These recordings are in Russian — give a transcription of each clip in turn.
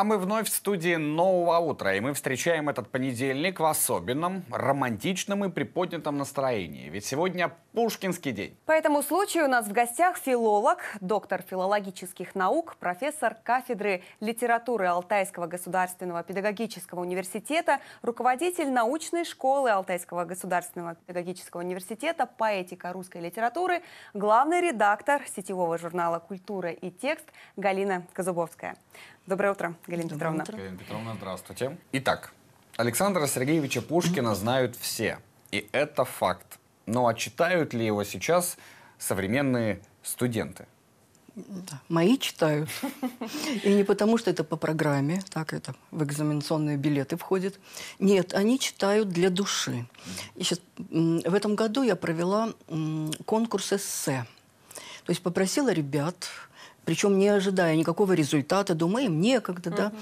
А мы вновь в студии нового утра, и мы встречаем этот понедельник в особенном, романтичном и приподнятом настроении. Ведь сегодня Пушкинский день. По этому случаю у нас в гостях филолог, доктор филологических наук, профессор кафедры литературы Алтайского государственного педагогического университета, руководитель научной школы Алтайского государственного педагогического университета, поэтика русской литературы, главный редактор сетевого журнала «Культура и текст» Галина Казубовская. Доброе утро, Галина Доброе Петровна. Утро. Галина Петровна, здравствуйте. Итак, Александра Сергеевича Пушкина знают все, и это факт. Но ну, а читают ли его сейчас современные студенты? Да, мои читают. И не потому, что это по программе, так это в экзаменационные билеты входит. Нет, они читают для души. И сейчас, в этом году я провела конкурс эссе. То есть попросила ребят причем не ожидая никакого результата, думаем, некогда, угу. да,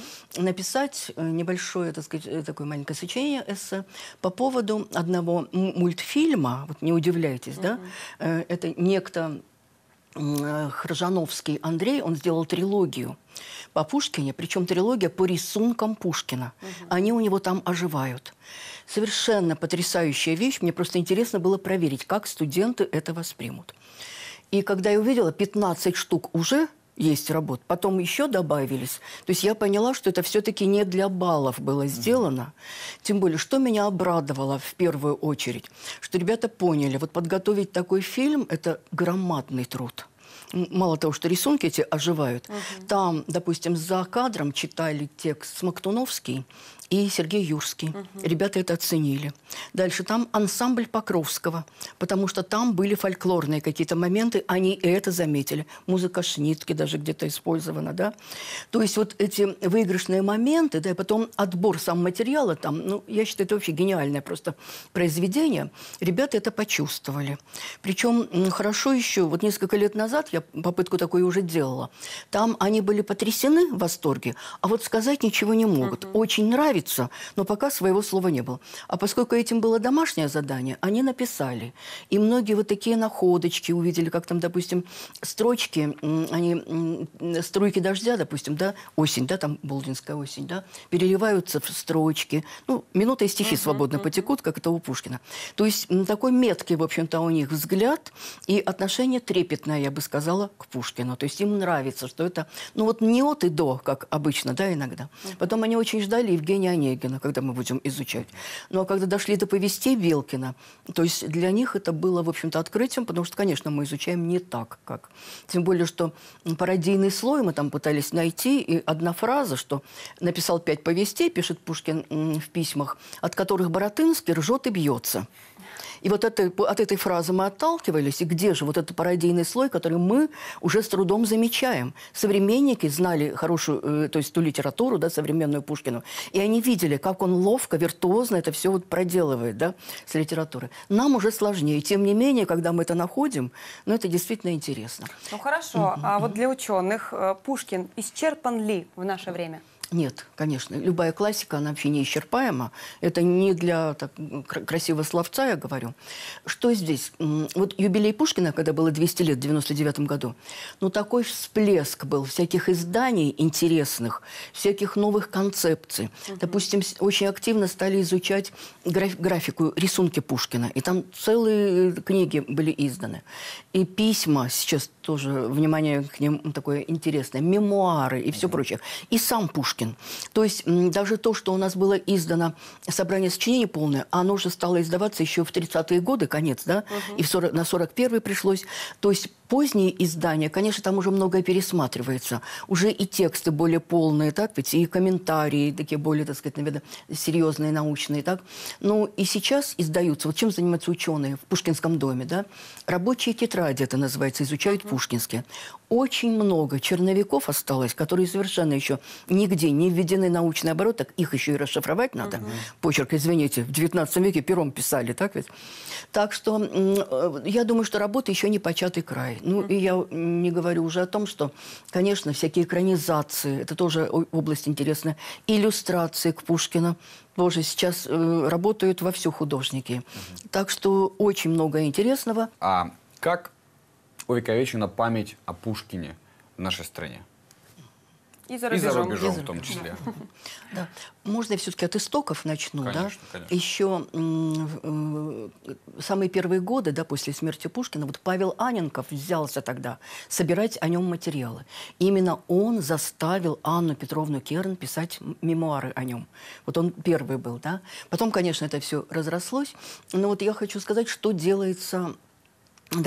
написать э, небольшое, так сказать, э, такое маленькое сочинение, эссе, по поводу одного мультфильма, вот не удивляйтесь, да, э, это некто Хржановский Андрей, он сделал трилогию по Пушкине, причем трилогия по рисункам Пушкина. Угу. Они у него там оживают. Совершенно потрясающая вещь. Мне просто интересно было проверить, как студенты это воспримут. И когда я увидела 15 штук уже, есть работ. Потом еще добавились. То есть я поняла, что это все-таки не для баллов было сделано. Тем более, что меня обрадовало в первую очередь, что ребята поняли, вот подготовить такой фильм – это громадный труд мало того, что рисунки эти оживают, угу. там, допустим, за кадром читали текст Смоктуновский, и Сергей Юрский. Угу. Ребята это оценили. Дальше там ансамбль Покровского, потому что там были фольклорные какие-то моменты, они это заметили. Музыка Шнитки даже где-то использована, да. То есть вот эти выигрышные моменты, да, и потом отбор сам материала там, ну, я считаю, это вообще гениальное просто произведение. Ребята это почувствовали. Причем хорошо еще, вот несколько лет назад я попытку такую уже делала, там они были потрясены в восторге, а вот сказать ничего не могут. Угу. Очень нравится нравится, но пока своего слова не было. А поскольку этим было домашнее задание, они написали. И многие вот такие находочки увидели, как там, допустим, строчки, они, струйки дождя, допустим, да, осень, да, там Болдинская осень, да, переливаются в строчки. Ну, минута и стихи uh-huh, свободно uh-huh. потекут, как это у Пушкина. То есть такой меткий, в общем-то, у них взгляд и отношение трепетное, я бы сказала, к Пушкину. То есть им нравится, что это, ну вот не от и до, как обычно, да, иногда. Uh-huh. Потом они очень ждали Евгения произведения Онегина, когда мы будем изучать. Но ну, а когда дошли до повестей Белкина, то есть для них это было, в общем-то, открытием, потому что, конечно, мы изучаем не так, как. Тем более, что пародийный слой мы там пытались найти, и одна фраза, что написал пять повестей, пишет Пушкин в письмах, от которых Боротынский ржет и бьется. И вот это, от этой фразы мы отталкивались. И где же вот этот пародийный слой, который мы уже с трудом замечаем? Современники знали хорошую, э, то есть ту литературу, да, современную Пушкину. И они видели, как он ловко, виртуозно это все вот проделывает, да, с литературы. Нам уже сложнее. Тем не менее, когда мы это находим, ну, это действительно интересно. Ну, хорошо. А вот для ученых э, Пушкин исчерпан ли в наше время? Нет, конечно. Любая классика, она вообще неисчерпаема. Это не для так, красивого словца, я говорю. Что здесь? Вот юбилей Пушкина, когда было 200 лет в 99 году, ну такой всплеск был всяких изданий интересных, всяких новых концепций. Угу. Допустим, очень активно стали изучать граф графику, рисунки Пушкина. И там целые э, книги были изданы. И письма, сейчас тоже внимание к ним такое интересное, мемуары и все угу. прочее. И сам Пушкин Пушкин. То есть даже то, что у нас было издано собрание сочинений полное, оно уже стало издаваться еще в 30-е годы, конец, да, угу. и в 40, на 41-й пришлось. То есть поздние издания, конечно, там уже многое пересматривается. Уже и тексты более полные, так ведь, и комментарии такие более, так сказать, наверное, серьезные, научные, так. Ну, и сейчас издаются, вот чем занимаются ученые в Пушкинском доме, да, рабочие тетради, это называется, изучают uh-huh. пушкинские. Очень много черновиков осталось, которые совершенно еще нигде не введены научный оборот, так их еще и расшифровать надо. uh Почерк, извините, в 19 веке пером писали, так ведь? Так что э, я думаю, что работа еще не початый край. Ну, и я не говорю уже о том, что, конечно, всякие экранизации, это тоже область интересная, иллюстрации к Пушкину, тоже сейчас э, работают во все художники. Угу. Так что очень много интересного. А как увековечена память о Пушкине в нашей стране? И за рубежом, и за рубежом в том числе. Да. Можно я все-таки от истоков начну, конечно, да? Конечно. Еще э, самые первые годы, да, после смерти Пушкина, вот Павел Аненков взялся тогда собирать о нем материалы. Именно он заставил Анну Петровну Керн писать мемуары о нем. Вот он первый был, да? Потом, конечно, это все разрослось. Но вот я хочу сказать, что делается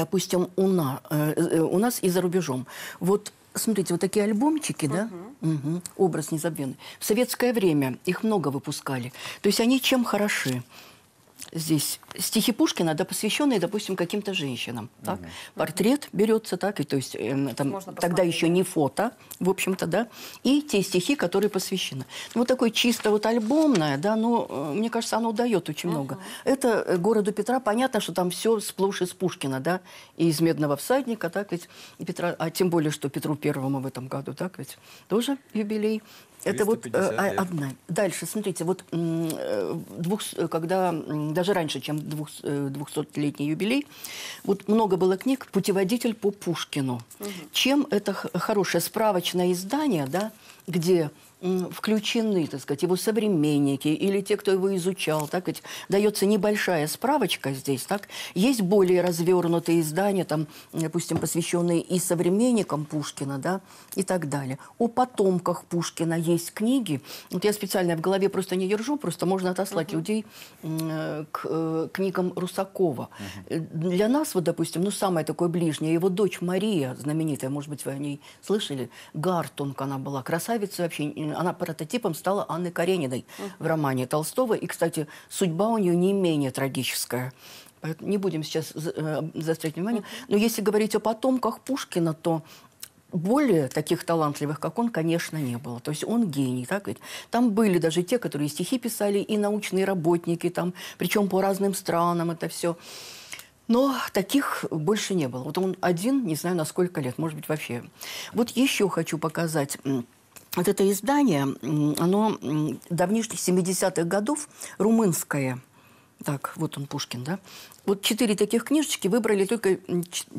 допустим, у, на, э, э у нас и за рубежом. Вот смотрите, вот такие альбомчики, угу. да? Угу. Образ незабвенный. В советское время их много выпускали. То есть они чем хороши? здесь стихи Пушкина, да, посвященные, допустим, каким-то женщинам. Так? Портрет берется, так, и, то есть э, там, тогда еще не фото, в общем-то, да, и те стихи, которые посвящены. Вот такое чисто вот альбомное, да, но, э, мне кажется, оно дает очень много. Это э, городу Петра, понятно, что там все сплошь из Пушкина, да, и из «Медного всадника», так ведь, Петра, а тем более, что Петру Первому в этом году, так ведь, тоже юбилей. Это вот э, а, лет. одна. Дальше, смотрите, вот э, двух, когда даже раньше, чем 200-летний э, юбилей, вот много было книг «Путеводитель по Пушкину». Угу. Чем это хорошее справочное издание, да, где включены, так сказать, его современники или те, кто его изучал, так ведь дается небольшая справочка здесь, так, есть более развернутые издания, там, допустим, посвященные и современникам Пушкина, да, и так далее. О потомках Пушкина есть книги, вот я специально в голове просто не держу, просто можно отослать угу. людей к э, книгам Русакова. Угу. Для нас, вот, допустим, ну, самое такое ближнее, его дочь Мария, знаменитая, может быть, вы о ней слышали, Гартунг она была, красавица вообще она прототипом стала Анны Карениной в романе Толстого. И, кстати, судьба у нее не менее трагическая. не будем сейчас э, заострять внимание. Но если говорить о потомках Пушкина, то более таких талантливых, как он, конечно, не было. То есть он гений, так ведь? Там были даже те, которые стихи писали, и научные работники, там, причем по разным странам это все. Но таких больше не было. Вот он один, не знаю, на сколько лет, может быть, вообще. Вот еще хочу показать вот это издание, оно давнишних 70-х годов, румынское, так, вот он, Пушкин, да? Вот четыре таких книжечки выбрали только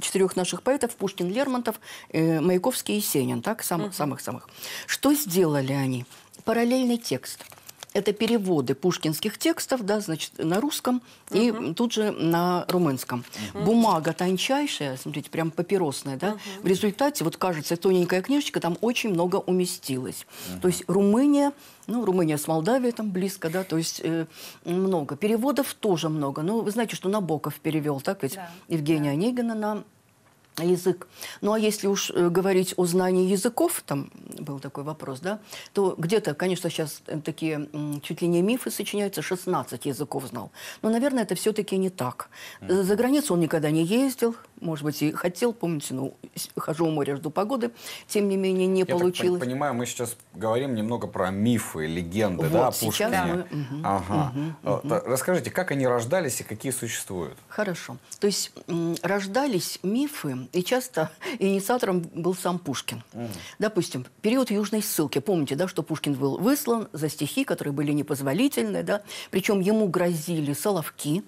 четырех наших поэтов, Пушкин, Лермонтов, э, Маяковский и Есенин, так, сам, uh самых-самых. Что сделали они? Параллельный текст – это переводы пушкинских текстов, да, значит, на русском угу. и тут же на румынском. Угу. Бумага тончайшая, смотрите, прям папиросная, да. Угу. В результате, вот кажется, тоненькая книжечка, там очень много уместилось. Угу. То есть Румыния, ну, Румыния с Молдавией там близко, да, то есть э, много. Переводов тоже много. Ну, вы знаете, что Набоков перевел, так ведь, да. Евгения да. Онегина на язык. Ну а если уж э, говорить о знании языков, там, был такой вопрос, да, то где-то, конечно, сейчас э, такие чуть ли не мифы сочиняются, 16 языков знал. Но, наверное, это все-таки не так. За границу он никогда не ездил, может быть, и хотел, помните, ну, хожу у моря, жду погоды, тем не менее не Я получилось. Я понимаю, мы сейчас говорим немного про мифы, легенды, вот, да, о Пушкине. Сейчас мы... угу, ага. угу, угу. Расскажите, как они рождались и какие существуют? Хорошо. То есть рождались мифы, и часто инициатором был сам Пушкин. Угу. Допустим, период Южной ссылки. Помните, да, что Пушкин был выслан за стихи, которые были непозволительны, да, причем ему грозили соловки,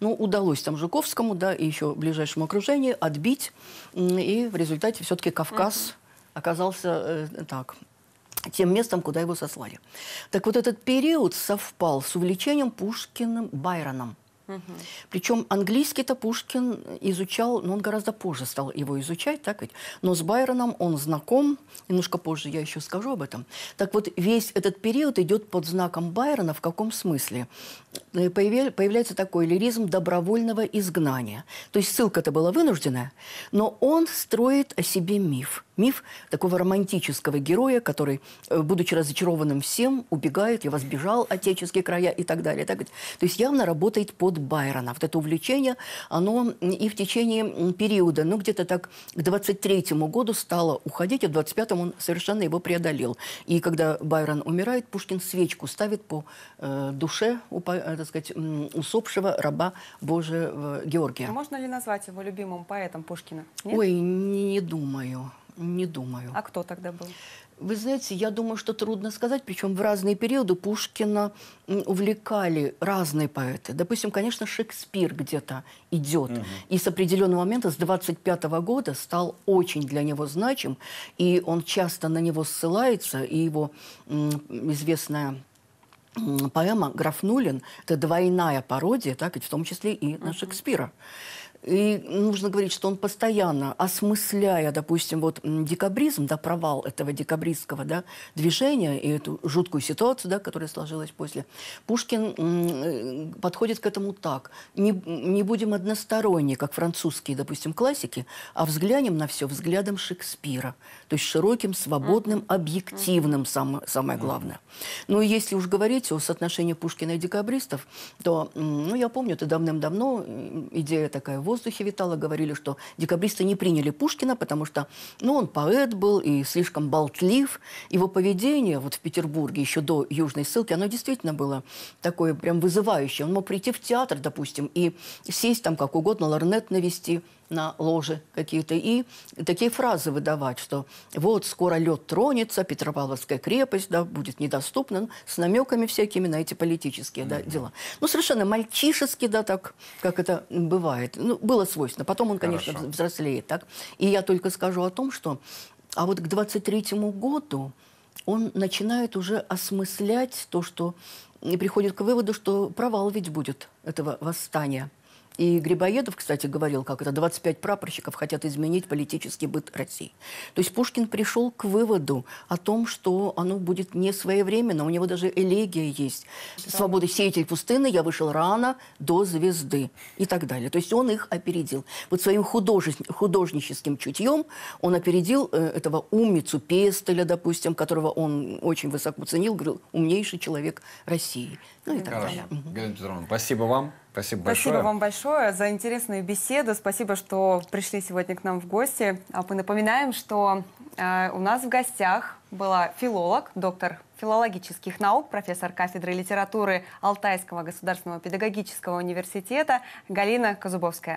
ну, удалось там Жуковскому, да, и еще ближайшему окружению отбить. И в результате все-таки Кавказ mm-hmm. оказался э, так тем местом, куда его сослали. Так вот, этот период совпал с увлечением Пушкиным Байроном. Угу. Причем английский-то Пушкин изучал, но он гораздо позже стал его изучать, так ведь? Но с Байроном он знаком, немножко позже я еще скажу об этом. Так вот, весь этот период идет под знаком Байрона в каком смысле? Э, Появля... Появляется такой лиризм добровольного изгнания. То есть ссылка-то была вынужденная, но он строит о себе миф. Миф такого романтического героя, который, э, будучи разочарованным всем, убегает, я возбежал отеческие края и так далее. Так ведь? То есть явно работает под Байрона. Вот это увлечение, оно и в течение периода, ну где-то так к 23-му году стало уходить, а к 25-му он совершенно его преодолел. И когда Байрон умирает, Пушкин свечку ставит по э, душе, упа, э, так сказать, усопшего раба Божия Георгия. А можно ли назвать его любимым поэтом Пушкина? Нет? Ой, не думаю. Не думаю. А кто тогда был? Вы знаете, я думаю, что трудно сказать, причем в разные периоды Пушкина увлекали разные поэты. Допустим, конечно, Шекспир где-то идет. Угу. И с определенного момента, с 25 -го года, стал очень для него значим. И он часто на него ссылается, и его известная поэма «Граф Нулин» — это двойная пародия, так, в том числе и на угу. Шекспира. И нужно говорить, что он постоянно, осмысляя, допустим, вот декабризм, да, провал этого декабристского да, движения и эту жуткую ситуацию, да, которая сложилась после, Пушкин э, подходит к этому так. Не, не будем односторонние, как французские, допустим, классики, а взглянем на все взглядом Шекспира. То есть широким, свободным, объективным, сам, самое главное. Ну и если уж говорить о соотношении Пушкина и декабристов, то, ну, я помню, это давным-давно идея такая воздухе витало. Говорили, что декабристы не приняли Пушкина, потому что ну, он поэт был и слишком болтлив. Его поведение вот в Петербурге еще до Южной ссылки, оно действительно было такое прям вызывающее. Он мог прийти в театр, допустим, и сесть там как угодно, ларнет навести – на ложе какие-то и такие фразы выдавать, что вот скоро лед тронется, Петропавловская крепость да, будет недоступна, ну, с намеками всякими на эти политические да, дела. Ну, совершенно мальчишески, да, так, как это бывает. Ну, было свойственно. Потом он, конечно, Хорошо. взрослеет. Так? И я только скажу о том, что... А вот к 23-му году он начинает уже осмыслять то, что и приходит к выводу, что провал ведь будет этого восстания – и Грибоедов, кстати, говорил, как это 25 прапорщиков хотят изменить политический быт России. То есть Пушкин пришел к выводу о том, что оно будет не своевременно. У него даже элегия есть. «Свобода сеятель пустыны», «Я вышел рано», «До звезды» и так далее. То есть он их опередил. Вот своим художи... художническим чутьем он опередил э, этого умницу Пестеля, допустим, которого он очень высоко ценил, говорил, умнейший человек России. Ну и так Хорошо. далее. Галина Петровна, спасибо вам. Спасибо большое. Спасибо вам большое за интересную беседу. Спасибо, что пришли сегодня к нам в гости. А мы напоминаем, что э, у нас в гостях была филолог, доктор филологических наук, профессор кафедры литературы Алтайского государственного педагогического университета Галина Казубовская.